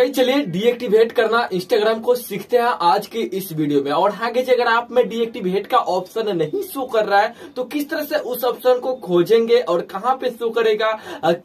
कहीं चलिए डीएक्टिवेट करना इंस्टाग्राम को सीखते हैं आज के इस वीडियो में और हाँ अगर आप में डीएक्टिवेट का ऑप्शन नहीं शो कर रहा है तो किस तरह से उस ऑप्शन को खोजेंगे और कहाँ पे शो करेगा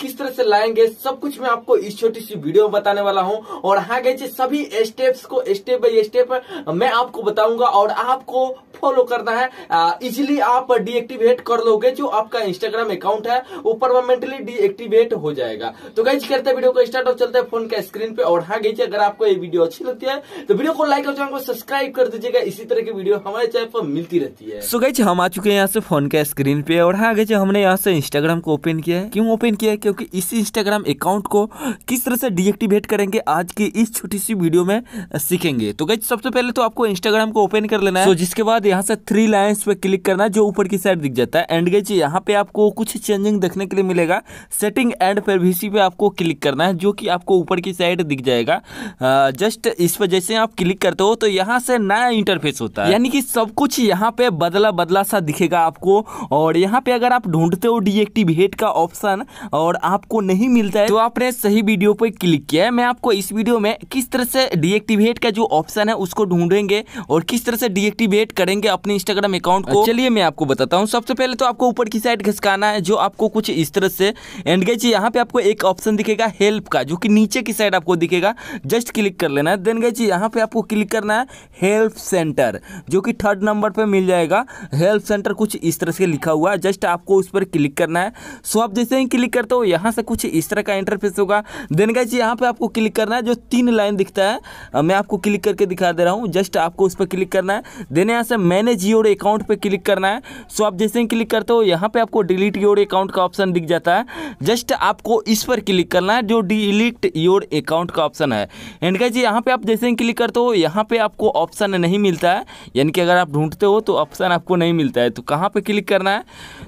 किस तरह से लाएंगे सब कुछ मैं आपको इस छोटी सी वीडियो में बताने वाला हूँ और हाँ गए सभी स्टेप्स को स्टेप बाई स्टेप मैं आपको बताऊंगा और आपको फॉलो करना है इजिली आप डीएक्टिवेट कर लोगे जो आपका इंस्टाग्राम अकाउंट है वो परमानेंटली डीएक्टिवेट हो जाएगा तो कहीं करते वीडियो को स्टार्ट और चलते हैं फोन का स्क्रीन पे और बढ़ा गई थी अगर आपको ये वीडियो अच्छी लगती है तो वीडियो को लाइक और चैनल को सब्सक्राइब कर दीजिएगा इसी तरह की वीडियो हमारे चैनल पर मिलती रहती है सो गई हम आ चुके हैं यहाँ से फोन के स्क्रीन पे और हाँ गई हमने यहाँ से इंस्टाग्राम को ओपन किया है क्यों ओपन किया है क्योंकि इसी इंस्टाग्राम अकाउंट को किस तरह से डीएक्टिवेट करेंगे आज की इस छोटी सी वीडियो में सीखेंगे तो गई सबसे पहले तो आपको इंस्टाग्राम को ओपन कर लेना है जिसके बाद यहाँ से थ्री लाइन्स पे क्लिक करना जो ऊपर की साइड दिख जाता है एंड गई यहाँ पे आपको कुछ चेंजिंग देखने के लिए मिलेगा सेटिंग एंड फिर पे आपको क्लिक करना है जो कि आपको ऊपर की साइड दिख जाए जाएगा जस्ट इस पर जैसे आप क्लिक करते हो तो यहाँ से नया इंटरफेस होता है यानी कि सब कुछ यहाँ पे बदला बदला सा दिखेगा आपको और यहाँ पे अगर आप ढूंढते हो डीएक्टिवेट का ऑप्शन और आपको नहीं मिलता है तो आपने सही वीडियो पर क्लिक किया है मैं आपको इस वीडियो में किस तरह से डीएक्टिवेट का जो ऑप्शन है उसको ढूंढेंगे और किस तरह से डीएक्टिवेट करेंगे अपने इंस्टाग्राम अकाउंट को चलिए मैं आपको बताता हूँ सबसे पहले तो आपको ऊपर की साइड घसकाना है जो आपको कुछ इस तरह से एंड गई यहाँ पे आपको एक ऑप्शन दिखेगा हेल्प का जो कि नीचे की साइड आपको दिखेगा दिखेगा जस्ट क्लिक कर लेना है देन गई यहाँ पे आपको क्लिक करना है हेल्प सेंटर जो कि थर्ड नंबर पर मिल जाएगा हेल्प सेंटर कुछ इस तरह से लिखा हुआ है जस्ट आपको उस पर क्लिक करना है सो आप जैसे ही क्लिक करते हो यहाँ से कुछ इस तरह का इंटरफेस होगा देन गई यहाँ पर आपको क्लिक करना है जो तीन लाइन दिखता है मैं आपको क्लिक करके दिखा दे रहा हूँ जस्ट आपको उस पर क्लिक करना है देन यहाँ से मैंने जियो अकाउंट पर क्लिक करना है सो आप जैसे ही क्लिक करते हो यहाँ पर आपको डिलीट योर अकाउंट का ऑप्शन दिख जाता है जस्ट आपको इस पर क्लिक करना है जो डिलीट योर अकाउंट का ऑप्शन है एंड गाइज यहाँ पे आप जैसे ही क्लिक करते हो यहाँ पे आपको ऑप्शन नहीं मिलता है यानी कि अगर आप ढूंढते हो तो ऑप्शन आपको नहीं मिलता है तो कहाँ पे क्लिक करना है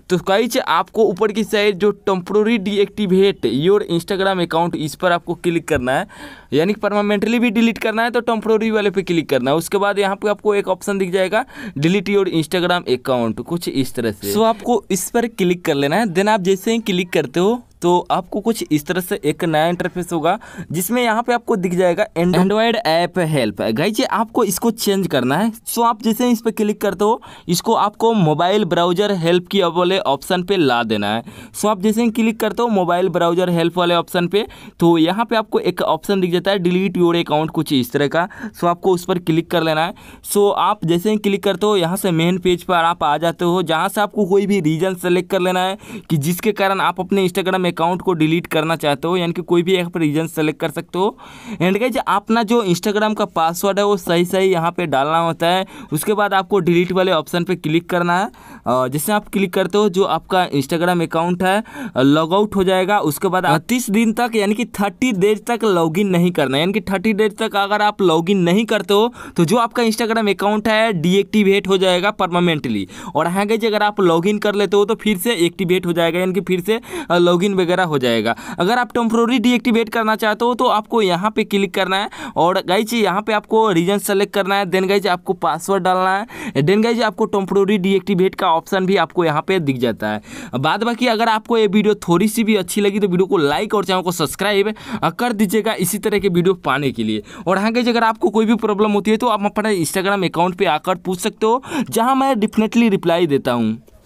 तो गाइज आपको ऊपर की साइड जो temporary deactivate your Instagram account इस पर आपको क्लिक करना है यानी कि परमानेंटली भी डिलीट करना है तो टेम्प्रोरी वाले पे क्लिक करना है उसके बाद यहाँ पे आपको एक ऑप्शन दिख जाएगा डिलीट योर इंस्टाग्राम अकाउंट कुछ इस तरह से सो आपको इस पर क्लिक कर लेना है देन आप जैसे ही क्लिक करते हो तो आपको कुछ इस तरह से एक नया इंटरफेस होगा जिसमें यहाँ पे आपको दिख जाएगा एंड्रॉयड ऐप हेल्प जी आपको इसको चेंज करना है सो आप जैसे इस पर क्लिक करते हो इसको आपको मोबाइल ब्राउजर हेल्प की वाले ऑप्शन पे ला देना है सो आप जैसे ही क्लिक करते हो मोबाइल ब्राउजर हेल्प वाले ऑप्शन पे तो यहाँ पे आपको एक ऑप्शन दिख जाता है डिलीट योर अकाउंट कुछ इस तरह का सो आपको उस पर क्लिक कर लेना है सो आप जैसे ही क्लिक करते हो यहाँ से मेन पेज पर आप आ जाते हो जहाँ से आपको कोई भी रीजन सेलेक्ट कर लेना है कि जिसके कारण आप अपने इंस्टाग्राम अकाउंट को डिलीट करना चाहते हो यानी कि कोई भी यहाँ पर रीजन सेलेक्ट कर सकते हो एंड गाइज अपना जो इंस्टाग्राम का पासवर्ड है वो सही सही यहाँ पर डालना होता है उसके बाद आपको डिलीट वाले ऑप्शन पर क्लिक करना है जैसे आप क्लिक करते हो जो आपका इंस्टाग्राम अकाउंट है लॉग आउट हो जाएगा उसके बाद तीस दिन तक यानी कि थर्टी डेज तक लॉग इन नहीं करना यानी कि थर्टी डेज तक अगर आप लॉग इन नहीं करते हो तो जो आपका इंस्टाग्राम अकाउंट है डीएक्टिवेट हो जाएगा परमानेंटली और हाँ गई अगर आप लॉग इन कर लेते हो तो फिर से एक्टिवेट हो जाएगा यानी कि फिर से लॉग वगैरह हो जाएगा अगर आप टेम्प्रोरी डीएक्टिवेट करना चाहते हो तो आपको यहाँ पे क्लिक करना है और गाइज यहाँ पे आपको रीजन सेलेक्ट करना है देन गाइज आपको पासवर्ड डालना है देन गाइज आपको टेम्प्रोरी डीएक्टिवेट का ऑप्शन भी आपको यहाँ पे दिख जाता है बाद बाकी अगर आपको ये वीडियो थोड़ी सी भी अच्छी लगी तो वीडियो को लाइक और चैनल को सब्सक्राइब कर दीजिएगा इसी तरह के वीडियो पाने के लिए और हाँ गाइज अगर आपको कोई भी प्रॉब्लम होती है तो आप अपना इंस्टाग्राम अकाउंट पर आकर पूछ सकते हो जहाँ मैं डेफिनेटली रिप्लाई देता हूँ